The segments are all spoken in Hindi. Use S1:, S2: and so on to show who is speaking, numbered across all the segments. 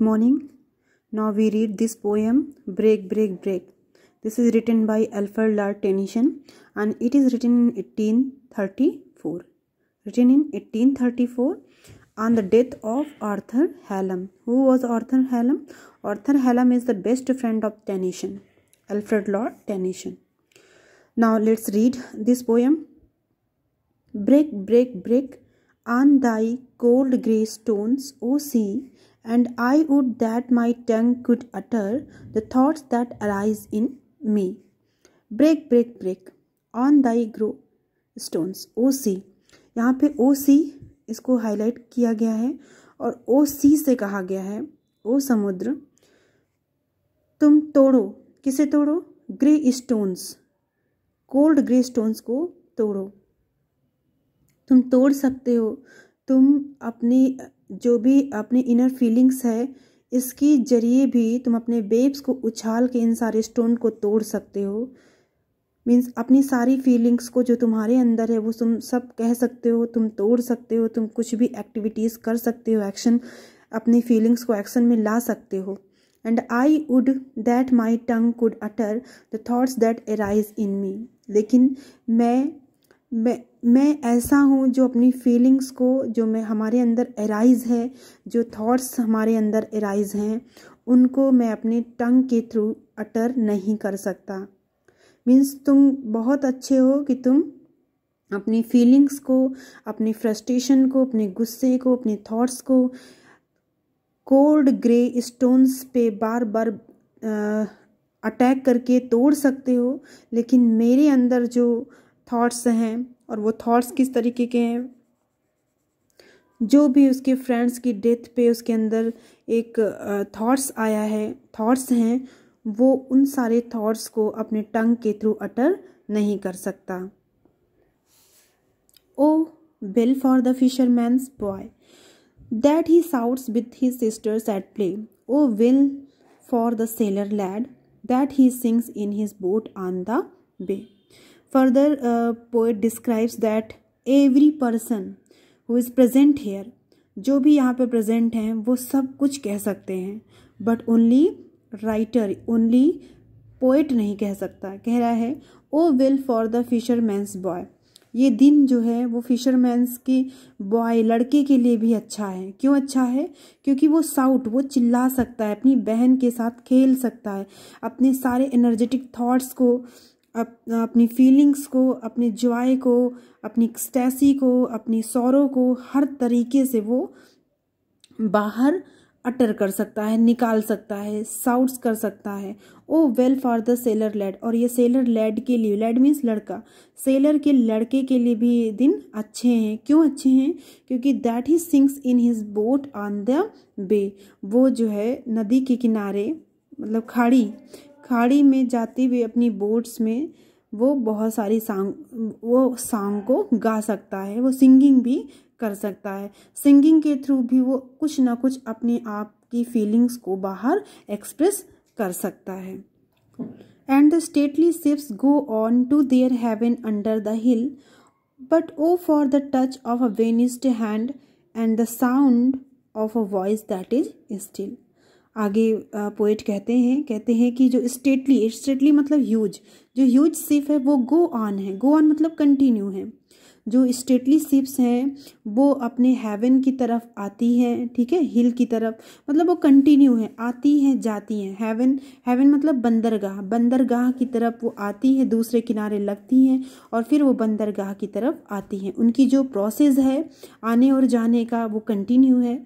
S1: Morning. Now we read this poem Break Break Break. This is written by Alfred Lord Tennyson and it is written in 1834. Written in 1834 on the death of Arthur Hallam. Who was Arthur Hallam? Arthur Hallam is the best friend of Tennyson, Alfred Lord Tennyson. Now let's read this poem. Break, break, break on thy cold grey stones, O sea, and I would that my tongue could utter the thoughts that arise in me. Break, break, break on thy grow stones. O C. यहाँ पे ओ सी इसको हाईलाइट किया गया है और ओ सी से कहा गया है ओ समुद्र तुम तोड़ो किसे तोड़ो grey stones cold grey stones को तोड़ो तुम तोड़ सकते हो तुम अपने जो भी अपने इनर फीलिंग्स है इसके जरिए भी तुम अपने बेब्स को उछाल के इन सारे स्टोन को तोड़ सकते हो मीन्स अपनी सारी फीलिंग्स को जो तुम्हारे अंदर है वो तुम सब कह सकते हो तुम तोड़ सकते हो तुम कुछ भी एक्टिविटीज़ कर सकते हो एक्शन अपनी फीलिंग्स को एक्शन में ला सकते हो and I would that my tongue could utter the thoughts that arise in me लेकिन मैं मैं मैं ऐसा हूँ जो अपनी फीलिंग्स को जो मैं हमारे अंदर एराइज़ है जो थॉट्स हमारे अंदर एराइज़ हैं उनको मैं अपने टंग के थ्रू अटर नहीं कर सकता मीन्स तुम बहुत अच्छे हो कि तुम अपनी फीलिंग्स को अपनी फ्रस्ट्रेशन को अपने गुस्से को अपने थॉट्स को कोल्ड ग्रे स्टोन्स पे बार बार अटैक करके तोड़ सकते हो लेकिन मेरे अंदर जो थॉट्स हैं और वो थॉट्स किस तरीके के हैं जो भी उसके फ्रेंड्स की डेथ पे उसके अंदर एक थॉट्स आया है थॉट्स हैं वो उन सारे थॉट्स को अपने टंग के थ्रू अटर नहीं कर सकता O well for the fisherman's boy that he shouts with he sisters at play O will for the sailor lad that he sings in his boat on the bay further uh, poet describes that every person who is present here जो भी यहाँ पे present हैं वो सब कुछ कह सकते हैं but only writer only poet नहीं कह सकता कह रहा है O will for the fisherman's boy ये दिन जो है वो फिशरमैंस की बॉय लड़के के लिए भी अच्छा है क्यों अच्छा है क्योंकि वो साउट वो चिल्ला सकता है अपनी बहन के साथ खेल सकता है अपने सारे एनर्जेटिक थॉट्स को अप, अपनी फीलिंग्स को अपने जॉय को अपनी एक्सटेसी को अपनी सौरों को हर तरीके से वो बाहर अटर कर सकता है निकाल सकता है साउट्स कर सकता है O well for the sailor lad और ये सेलर लेड के लिए लेड मीन्स लड़का सेलर के लड़के के लिए भी ये दिन अच्छे हैं क्यों अच्छे हैं क्योंकि that he sings in his boat on the bay वो जो है नदी के किनारे मतलब खाड़ी खाड़ी में जाते हुए अपनी बोट्स में वो बहुत सारी सॉन्ग वो सॉन्ग को गा सकता है वो सिंगिंग भी कर सकता है सिंगिंग के थ्रू भी वो कुछ ना कुछ अपने आप की फीलिंग्स को बाहर एक्सप्रेस कर सकता है and the stately ships go on to their haven under the hill but O for the touch of a vanished hand and the sound of a voice that is still आगे पोइट कहते हैं कहते हैं कि जो स्टेटली स्टेटली मतलब ह्यूज जो ह्यूज सिप है वो गो ऑन है गो ऑन मतलब कंटिन्यू है जो स्टेटली सिप्स हैं वो अपने हेवन की तरफ आती हैं ठीक है हिल की तरफ मतलब वो कंटिन्यू है आती हैं जाती हैं हेवन हेवन मतलब बंदरगाह बंदरगाह की तरफ वो आती हैं दूसरे किनारे लगती हैं और फिर वो बंदरगाह की तरफ आती हैं उनकी जो प्रोसेस है आने और जाने का वो कंटिन्यू है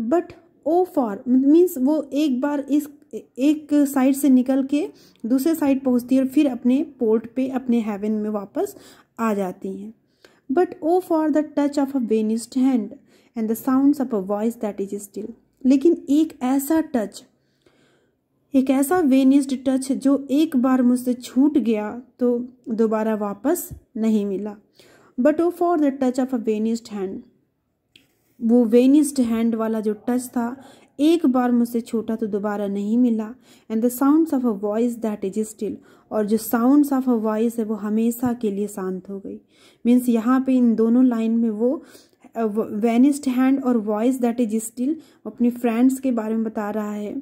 S1: बट ओ फॉर मीन्स वो एक बार इस एक साइड से निकल के दूसरे साइड पहुंचती है और फिर अपने पोर्ट पे अपने हेवन में वापस आ जाती हैं but O for the touch of a vanished hand and the sound of a voice that is still लेकिन एक ऐसा टच एक ऐसा वेनिस्ड टच जो एक बार मुझसे छूट गया तो दोबारा वापस नहीं मिला but O for the touch of a vanished hand वो वेनिस्ड हैंड वाला जो टच था एक बार मुझसे छोटा तो दोबारा नहीं मिला and the sounds of a voice that is still और जो साउंड्स ऑफ अ वॉइस है वो हमेशा के लिए शांत हो गई मीन्स यहाँ पे इन दोनों लाइन में वो वेनिस्ड हैंड और वॉइस दैट इज स्टिल अपने फ्रेंड्स के बारे में बता रहा है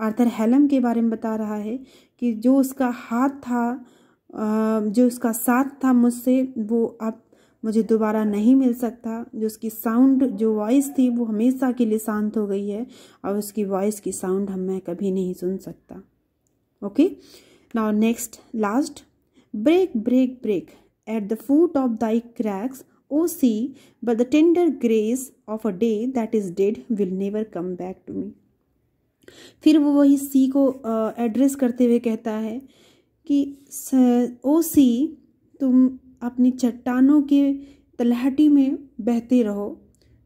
S1: आर्थर हेलम के बारे में बता रहा है कि जो उसका हाथ था जो उसका साथ था मुझसे वो अब मुझे दोबारा नहीं मिल सकता जो उसकी साउंड जो वॉइस थी वो हमेशा के लिए शांत हो गई है और उसकी वॉइस की साउंड हम मैं कभी नहीं सुन सकता okay now next last break break break at the foot of thy crags O sea but the tender grace of a day that is dead will never come back to me फिर वो वही सी को एड्रेस करते हुए कहता है कि ओ सी तुम अपनी चट्टानों के तलहटी में बहते रहो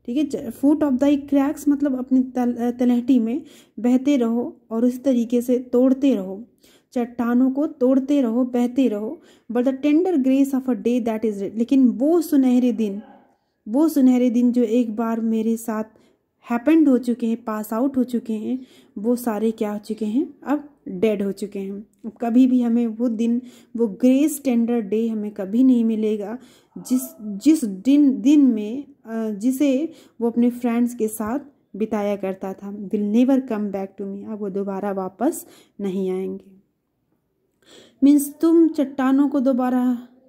S1: ठीक है फूट ऑफ दाई क्रैक्स मतलब अपनी तल, तलहटी में बहते रहो और उस तरीके से तोड़ते रहो चट्टानों को तोड़ते रहो बहते रहो but the tender grace of a day that is लेकिन वो सुनहरे दिन वो सुनहरे दिन जो एक बार मेरे साथ हैपेंड हो चुके हैं पास आउट हो चुके हैं वो सारे क्या हो चुके हैं अब डेड हो चुके हैं कभी भी हमें वो दिन वो ग्रेस टेंडर डे हमें कभी नहीं मिलेगा जिस जिस दिन दिन में जिसे वो अपने फ्रेंड्स के साथ बिताया करता था will never come back to me अब वो दोबारा वापस नहीं आएंगे मीन्स तुम चट्टानों को दोबारा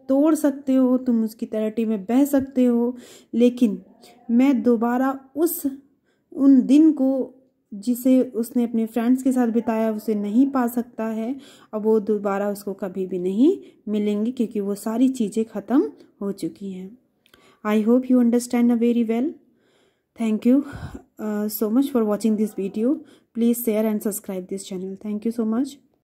S1: तोड़ सकते हो तुम उसकी तलहटी में बह सकते हो लेकिन मैं दोबारा उस उन दिन को जिसे उसने अपने फ्रेंड्स के साथ बिताया उसे नहीं पा सकता है और वो दोबारा उसको कभी भी नहीं मिलेंगे क्योंकि वो सारी चीज़ें ख़त्म हो चुकी हैं I hope you understand a very well thank you so much for watching this video please share and subscribe this channel thank you so much